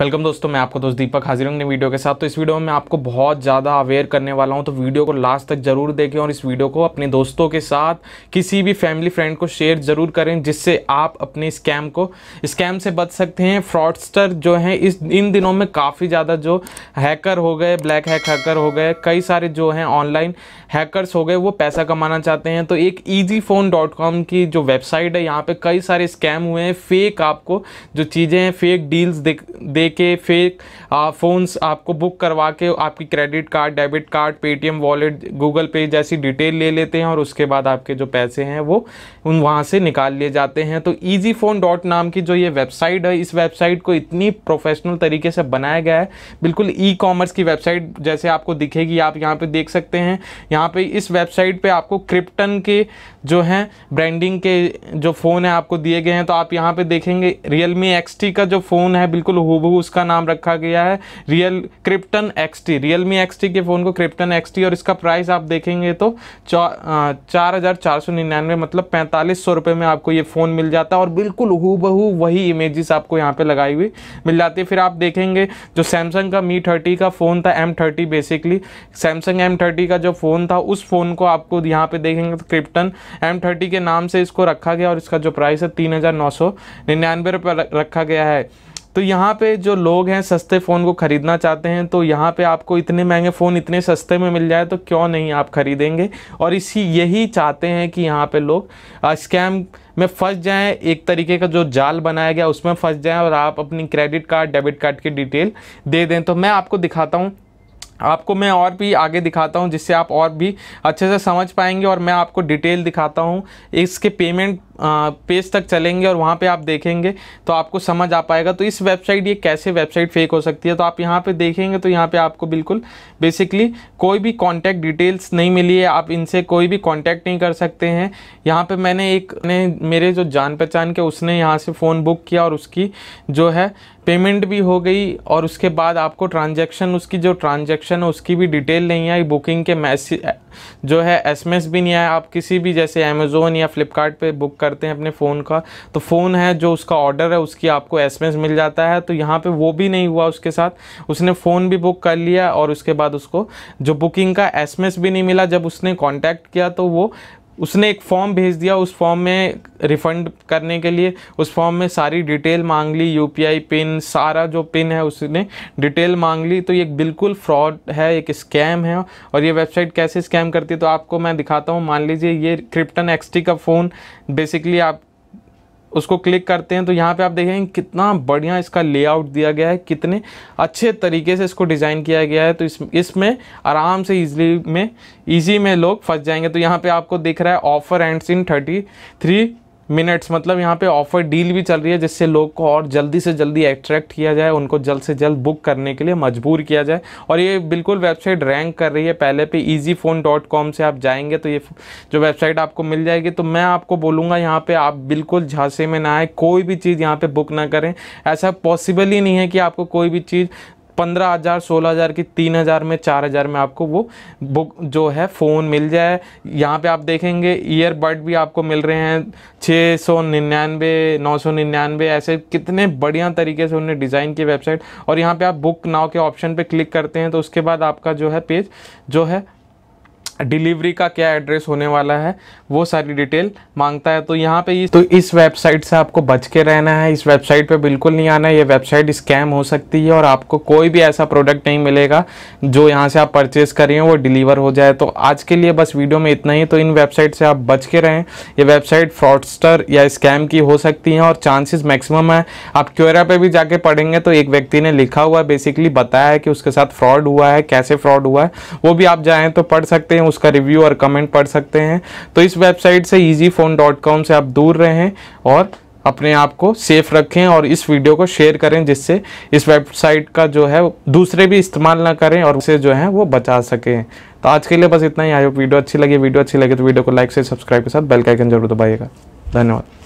welcome दोस्तों मैं आपका दोस्त दीपक हाजिर हूँ वीडियो के साथ तो इस वीडियो में मैं आपको बहुत ज़्यादा अवेयर करने वाला हूँ तो वीडियो को लास्ट तक जरूर देखें और इस वीडियो को अपने दोस्तों के साथ किसी भी फैमिली फ्रेंड को शेयर ज़रूर करें जिससे आप अपने स्कैम को स्कैम से बच सकते हैं फ्रॉडस्टर जो हैं इस इन दिनों में काफ़ी ज़्यादा जो हैकर हो गए ब्लैक हैक हैकर हो गए कई सारे जो हैं ऑनलाइन हैकरस हो गए वो पैसा कमाना चाहते हैं तो एक ईजी की जो वेबसाइट है यहाँ पर कई सारे स्कैम हुए हैं फेक आपको जो चीज़ें हैं फेक डील्स देख लेके फेक फ़ोन्स आपको बुक करवा के आपकी credit card debit card Paytm wallet Google Pay जैसी डिटेल ले लेते हैं और उसके बाद आपके जो पैसे हैं वो उन वहाँ से निकाल लिए जाते हैं तो ईजी फ़ोन डॉट नाम की जो ये वेबसाइट है इस वेबसाइट को इतनी प्रोफेशनल तरीके से बनाया गया है बिल्कुल ई कॉमर्स की वेबसाइट जैसे आपको दिखेगी आप यहाँ पर देख सकते हैं यहाँ पर इस वेबसाइट पर आपको क्रिप्टन के जो हैं ब्रांडिंग के जो फ़ोन है आपको दिए गए हैं तो आप यहाँ पर देखेंगे रियल मी का जो फ़ोन है बिल्कुल हु टू उसका नाम रखा गया है real Krypton XT Realme XT के फ़ोन को क्रिप्टन टी और इसका प्राइस आप देखेंगे तो चार हज़ार चार सौ निन्यानवे मतलब पैंतालीस सौ रुपये में आपको ये फ़ोन मिल जाता है और बिल्कुल हु बहू वही इमेजेस आपको यहाँ पर लगाई हुई मिल जाती है फिर आप देखेंगे जो सैमसंग का मी थर्टी का फ़ोन था M thirty basically Samsung M thirty का जो फ़ोन था उस फ़ोन को आपको यहाँ पे देखेंगे तो क्रिप्टन एम थर्टी के नाम से इसको रखा गया और इसका जो प्राइस है तीन हज़ार नौ सौ निन्यानवे रुपये रखा गया है तो यहाँ पे जो लोग हैं सस्ते फ़ोन को ख़रीदना चाहते हैं तो यहाँ पे आपको इतने महंगे फ़ोन इतने सस्ते में मिल जाए तो क्यों नहीं आप ख़रीदेंगे और इसी यही चाहते हैं कि यहाँ पे लोग स्कैम में फंस जाएं एक तरीके का जो जाल बनाया गया उसमें फंस जाएं और आप अपनी क्रेडिट कार्ड डेबिट कार्ड की डिटेल दे दें तो मैं आपको दिखाता हूँ आपको मैं और भी आगे दिखाता हूँ जिससे आप और भी अच्छे से समझ पाएंगे और मैं आपको डिटेल दिखाता हूँ इसके पेमेंट पेज तक चलेंगे और वहाँ पे आप देखेंगे तो आपको समझ आ पाएगा तो इस वेबसाइट ये कैसे वेबसाइट फेक हो सकती है तो आप यहाँ पे देखेंगे तो यहाँ पे आपको बिल्कुल बेसिकली कोई भी कांटेक्ट डिटेल्स नहीं मिली है आप इनसे कोई भी कांटेक्ट नहीं कर सकते हैं यहाँ पे मैंने एक ने मेरे जो जान पहचान के उसने यहाँ से फ़ोन बुक किया और उसकी जो है पेमेंट भी हो गई और उसके बाद आपको ट्रांजेक्शन उसकी जो ट्रांजेक्शन है उसकी भी डिटेल नहीं आई बुकिंग के मैसेज जो है एस भी नहीं आया आप किसी भी जैसे अमेज़ोन या फ्लिपकार्ट बुक करते हैं अपने फ़ोन का तो फ़ोन है जो उसका ऑर्डर है उसकी आपको एस मिल जाता है तो यहाँ पर वो भी नहीं हुआ उसके साथ उसने फ़ोन भी बुक कर लिया और उसके बाद उसको जो बुकिंग का एस भी नहीं मिला जब उसने कॉन्टैक्ट किया तो वो उसने एक फॉर्म भेज दिया उस फॉर्म में रिफ़ंड करने के लिए उस फॉर्म में सारी डिटेल मांग ली यूपीआई पिन सारा जो पिन है उसने डिटेल मांग ली तो ये बिल्कुल फ्रॉड है एक स्कैम है और ये वेबसाइट कैसे स्कैम करती है तो आपको मैं दिखाता हूँ मान लीजिए ये क्रिप्टन एक्सटी का फ़ोन बेसिकली आप उसको क्लिक करते हैं तो यहाँ पे आप देखेंगे कितना बढ़िया इसका लेआउट दिया गया है कितने अच्छे तरीके से इसको डिज़ाइन किया गया है तो इस इसमें आराम से ईजिली में ईजी में लोग फंस जाएंगे तो यहाँ पे आपको दिख रहा है offer ends in thirty three minutes मतलब यहाँ पे ऑफ़र डील भी चल रही है जिससे लोग को और जल्दी से जल्दी अट्रैक्ट किया जाए उनको जल्द से जल्द बुक करने के लिए मजबूर किया जाए और ये बिल्कुल वेबसाइट रैंक कर रही है पहले पे कॉम से आप जाएंगे तो ये जो वेबसाइट आपको मिल जाएगी तो मैं आपको बोलूँगा यहाँ पर आप बिल्कुल झांसे में ना आए कोई भी चीज़ यहाँ पर बुक ना करें ऐसा पॉसिबल ही नहीं है कि आपको कोई भी चीज़ पंद्रह हज़ार सोलह हज़ार की तीन हज़ार में चार हज़ार में आपको वो बुक जो है फ़ोन मिल जाए यहाँ पे आप देखेंगे ईयरबड भी आपको मिल रहे हैं छः सौ निन्यानवे नौ सौ निन्यानवे ऐसे कितने बढ़िया तरीके से उन्हें डिज़ाइन की वेबसाइट और यहाँ पर आप बुक नाव के ऑप्शन पर क्लिक करते हैं तो उसके बाद आपका जो है पेज जो है डिलीवरी का क्या एड्रेस होने वाला है वो सारी डिटेल मांगता है तो यहाँ पे इस तो इस वेबसाइट से आपको बच के रहना है इस वेबसाइट पे बिल्कुल नहीं आना है ये वेबसाइट स्कैम हो सकती है और आपको कोई भी ऐसा प्रोडक्ट नहीं मिलेगा जो यहाँ से आप परचेस करें वो डिलीवर हो जाए तो आज के लिए बस वीडियो में इतना ही तो इन वेबसाइट से आप बच के रहें ये वेबसाइट फ्रॉडस्टर या स्कैम की हो सकती हैं और चांसेस मैक्सिमम है आप क्योरा पर भी जाके पढ़ेंगे तो एक व्यक्ति ने लिखा हुआ बेसिकली बताया है कि उसके साथ फ्रॉड हुआ है कैसे फ्रॉड हुआ है वो भी आप जाएँ तो पढ़ सकते हैं उसका रिव्यू और कमेंट पढ़ सकते हैं तो इस वेबसाइट से ईजी से आप दूर रहें और अपने आप को सेफ रखें और इस वीडियो को शेयर करें जिससे इस वेबसाइट का जो है दूसरे भी इस्तेमाल ना करें और उसे जो है वो बचा सकें तो आज के लिए बस इतना ही आयो वीडियो अच्छी लगी वीडियो अच्छी लगे तो वीडियो को लाइक से सब्सक्राइब के साथ बेल का आइकन जरूर दबाइएगा धन्यवाद